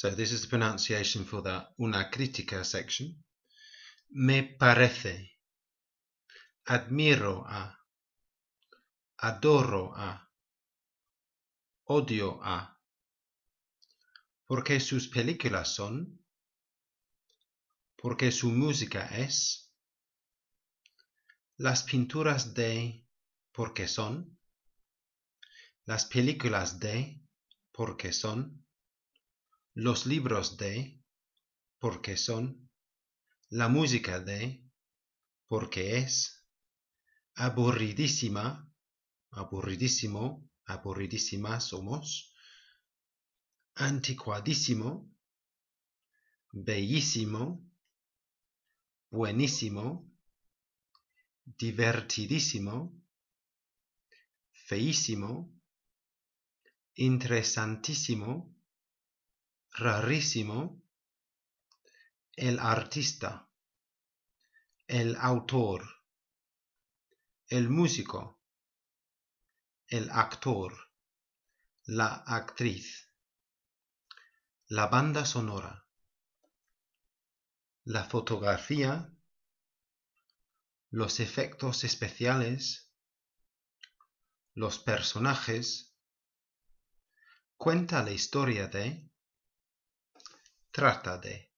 So this is the pronunciation for the una crítica section. Me parece. Admiro a. Adoro a. Odio a. Porque sus películas son. Porque su música es. Las pinturas de. Porque son. Las películas de. Porque son los libros de, porque son, la música de, porque es, aburridísima, aburridísimo, aburridísima somos, anticuadísimo, bellísimo, buenísimo, divertidísimo, feísimo, interesantísimo, rarísimo el artista, el autor, el músico, el actor, la actriz, la banda sonora, la fotografía, los efectos especiales, los personajes, cuenta la historia de Trátade